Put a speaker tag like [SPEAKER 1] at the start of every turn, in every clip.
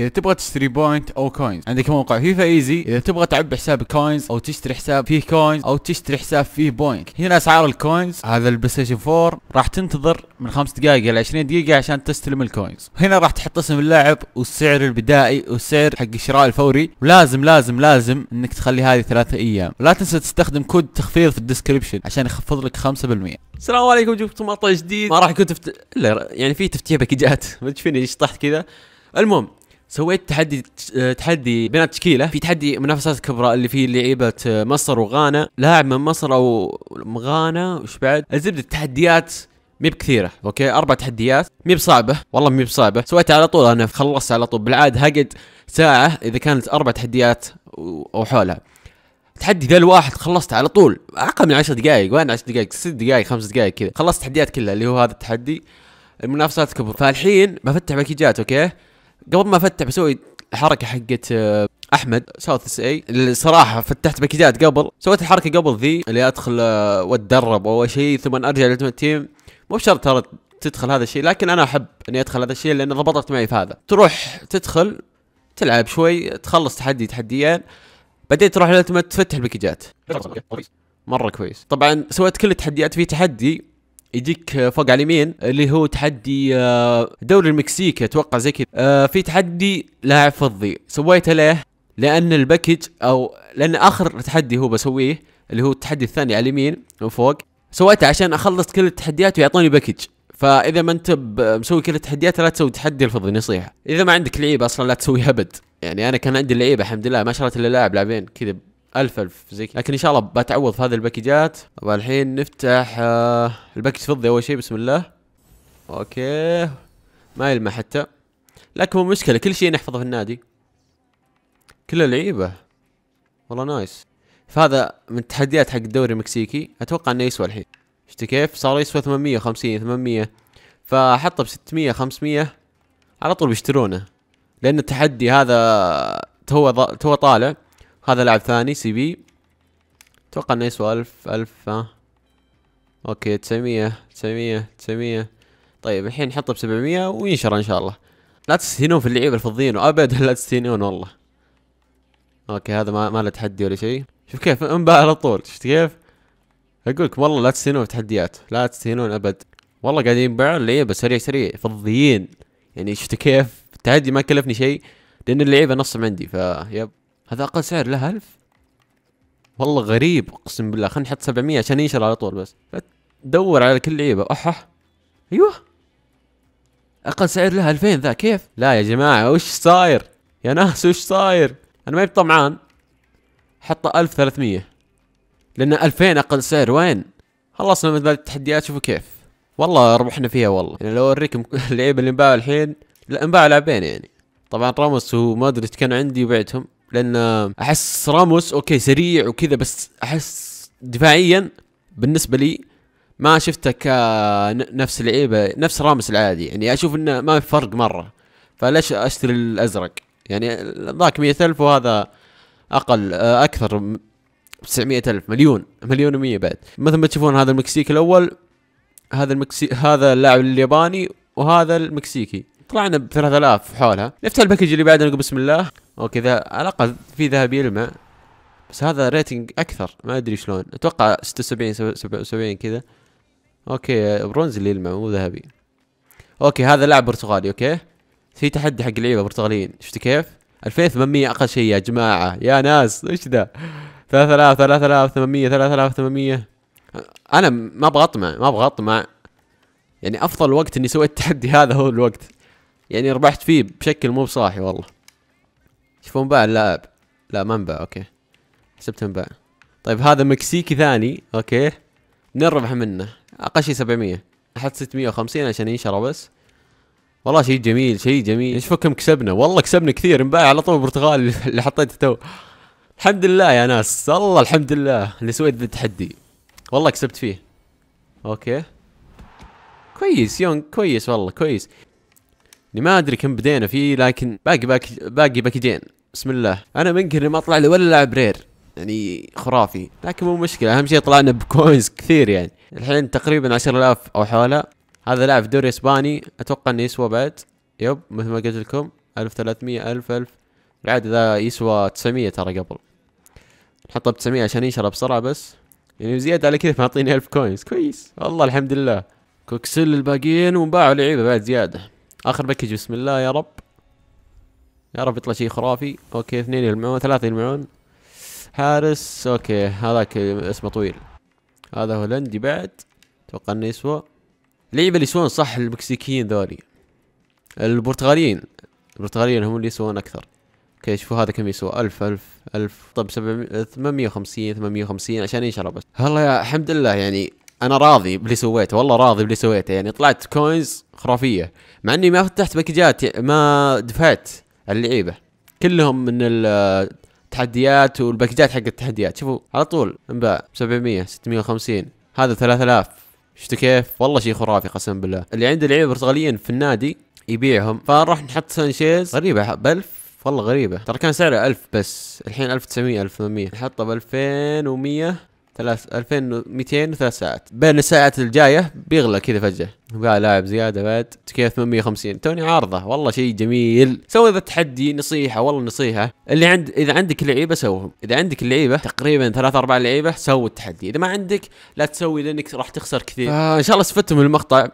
[SPEAKER 1] اذا تبغى تشتري بوينت او كوينز عندك موقع فيفا ايزي اذا تبغى تعبي حساب كوينز او تشتري حساب فيه كوينز او تشتري حساب فيه بوينت هنا اسعار الكوينز هذا البلاي ستيشن 4 راح تنتظر من 5 دقائق الى 20 دقيقه عشان تستلم الكوينز هنا راح تحط اسم اللاعب والسعر البدائي والسعر حق الشراء الفوري ولازم لازم لازم انك تخلي هذه ثلاثة ايام لا تنسى تستخدم كود تخفيض في الديسكربشن عشان يخفض لك 5% السلام عليكم جبت مقطع جديد ما راح يكون تفت... الا يعني في تفتيح باكجات ما تشوفيني شطحت كذا المهم سويت تحدي تحدي بنات تشكيله في تحدي منافسات كبرى اللي فيه لعيبه آه، مصر وغانا لاعب من مصر او غانا وش بعد الزبده التحديات مي بكثيرة اوكي اربع تحديات مي بصعبة والله مي بصعبة سويتها على طول انا خلصت على طول بالعادة هقد ساعة اذا كانت اربع تحديات او حولها تحدي ذا الواحد خلصت على طول اقل من عشر دقائق وين عشر دقائق ست دقائق خمس دقائق كذا خلصت التحديات كلها اللي هو هذا التحدي المنافسات كبر فالحين بفتح باكيجات اوكي قبل ما افتح بسوي الحركه حقت آه، احمد ساوث اي الصراحه فتحت باكيدات قبل سويت الحركه قبل ذي اللي ادخل آه، واتدرب اول شيء ثم ارجع للالتيمت تيم مو بشرط ترى تدخل هذا الشيء لكن انا احب اني ادخل هذا الشيء لان ضبطت معي في هذا تروح تدخل تلعب شوي تخلص تحدي تحديين بعدين تروح للالتيمت تفتح الباكيجات مره كويس طبعا سويت كل التحديات في تحدي يجيك فوق على اليمين اللي هو تحدي آه، دوري المكسيك اتوقع زي كذا آه، في تحدي لاعب فضي سويته ليه لان الباكج او لان اخر تحدي هو بسويه اللي هو التحدي الثاني على اليمين وفوق سويته عشان اخلص كل التحديات ويعطوني باكج فاذا ما انت مسوي كل التحديات لا تسوي تحدي الفضي نصيحه اذا ما عندك لعيبه اصلا لا تسوي ابد يعني انا كان عندي لعيبه الحمد لله ما شريت الا لاعب لاعبين كذا ألف ألف زي كذا لكن إن شاء الله بتعوض في هذه الباكجات الحين نفتح آه، الباكج فضي أول شيء بسم الله أوكي ما يلمع حتى لكن مو مشكلة كل شيء نحفظه في النادي كله لعيبة والله نايس فهذا من التحديات حق الدوري المكسيكي أتوقع إنه يسوى الحين شفت كيف صار يسوى 850 800 فحطه ب 600 500 على طول بيشترونه لأن التحدي هذا تو آه، تو طالع هذا لاعب ثاني سي بي اتوقع انه يسوى الف الف ها اوكي تسعمية تسعمية تسعمية طيب الحين نحطه 700 وينشر ان شاء الله لا تستهينون في اللعيبة الفضيين وابدا لا تستهينون والله اوكي هذا ما ما له تحدي ولا شيء شوف كيف انباع على طول شفت كيف اقول لكم والله لا تستهينون في التحديات لا تستهينون ابد والله قاعدين ينباعون اللعيبة سريع سريع فضيين يعني شفت كيف التحدي ما كلفني شيء لان اللعيبة نصهم عندي فيب هذا اقل سعر له 1000 والله غريب اقسم بالله خلينا نحط 700 عشان ينشر على طول بس دور على كل لعيبه احح ايوه اقل سعر له 2000 ذا كيف لا يا جماعه وش صاير يا ناس وش صاير انا ما بطمعان حطه 1300 لان 2000 اقل سعر وين خلصنا من التحديات شوفوا كيف والله ربحنا فيها والله يعني لو اوريكم اللعيبه اللي انباعوا الحين لا انباعوا لاعبين يعني طبعا راموس ومودريتش كانوا عندي وبعتهم لان احس راموس اوكي سريع وكذا بس احس دفاعيا بالنسبه لي ما شفته كنفس لعيبه نفس راموس العادي يعني اشوف انه ما في فرق مره فليش اشتري الازرق يعني ذاك مية ألف وهذا اقل اكثر 900 ألف مليون مليون و100 بعد مثل ما تشوفون هذا المكسيكي الاول هذا المكسي هذا اللاعب الياباني وهذا المكسيكي طلعنا ب 3000 حولها نفتح الباكج اللي بعده نقول بسم الله اوكي ذا على الاقل في ذهب يلمع بس هذا ريتنج اكثر ما ادري شلون اتوقع 76 77 كذا اوكي برونز اللي يلمع مو ذهبي اوكي هذا لاعب برتغالي اوكي في تحدي حق لعيبه برتغاليين شفتوا كيف 2800 اقل شيء يا جماعه يا ناس ايش ذا 3000 3800 3800 انا ما ابغى اطمع ما ابغى اطمع يعني افضل وقت اني سويت التحدي هذا هو الوقت يعني ربحت فيه بشكل مو بصاحي والله شوفوا انباع اللاعب لا ما انباع اوكي حسبت انباع طيب هذا مكسيكي ثاني اوكي نربح منه اقل شيء 700 احط 650 عشان ينشره بس والله شيء جميل شيء جميل ايش فكم كسبنا والله كسبنا كثير انباع على طول برتغالي اللي حطيته تو الحمد لله يا ناس الله الحمد لله اللي سويت ذا التحدي والله كسبت فيه اوكي كويس يونغ كويس والله كويس ما ادري كم بدينا فيه لكن باقي باقي باقي باكجين بسم الله انا منكر ما طلع لي ولا لاعب رير يعني خرافي لكن مو مشكله اهم شيء طلعنا بكوينز كثير يعني الحين تقريبا 10000 او حوله هذا لاعب دوري اسباني اتوقع انه يسوى بعد يب مثل ما قلت لكم 1300 1000 1000 بعد ذا يسوى 900 ترى قبل نحطه ب 900 عشان ينشر بسرعة بس يعني زيادة على كذا معطيني 1000 كوينز كويس والله الحمد لله كوكسل الباقيين ونباعوا لعيبة بعد زيادة اخر باكج بسم الله يا رب يا رب يطلع شيء خرافي اوكي اثنين يلمعون ثلاثة يلمعون حارس اوكي هذاك اسمه طويل هذا هولندي بعد اتوقع انه يسوى اللعيبة اللي يسوون صح المكسيكيين ذولي البرتغاليين البرتغاليين هم اللي يسوون اكثر اوكي شوفوا هذا كم يسوى ألف ألف ألف طب ثمانمية وخمسين ثمانمية وخمسين عشان ينشر بس والله يا الحمد لله يعني انا راضي باللي سويته والله راضي باللي سويته يعني طلعت كوينز خرافية مع اني ما فتحت باكجات ما دفعت اللعيبه كلهم من التحديات والباكجات حق التحديات شوفوا على طول انباع 700 650 هذا 3000 شفتوا كيف؟ والله شيء خرافي قسم بالله، اللي عنده لعيبه برتغاليين في النادي يبيعهم، فنروح نحط سانشيز غريبه ب 1000 والله غريبه، ترى كان سعره 1000 بس، الحين 1900 1800 نحطه ب 2100 ثلاث وثلاث ساعات بين الساعات الجايه بيغلى كذا فجاه وقال لاعب زياده بعد تكيف 850 توني عارضه والله شيء جميل سوي ذا التحدي نصيحه والله نصيحه اللي عند اذا عندك لعيبه سوهم اذا عندك لعيبه تقريبا ثلاث اربع لعيبه سوي التحدي اذا ما عندك لا تسوي لانك راح تخسر كثير آه ان شاء الله استفدتم من المقطع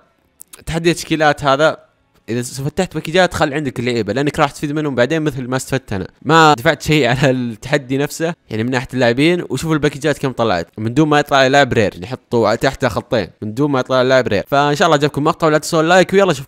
[SPEAKER 1] تحدي التشكيلات هذا اذا فتحت باكجات خل عندك اللعيبه لانك راح تفيد منهم بعدين مثل ما استفدت انا ما دفعت شيء على التحدي نفسه يعني من ناحيه اللاعبين وشوفوا الباكجات كم طلعت من دون ما يطلع لاعب رير يحطوا تحته خطين من دون ما يطلع لاعب رير فان شاء الله عجبكم المقطع ولا تنسون لايك ويلا شوف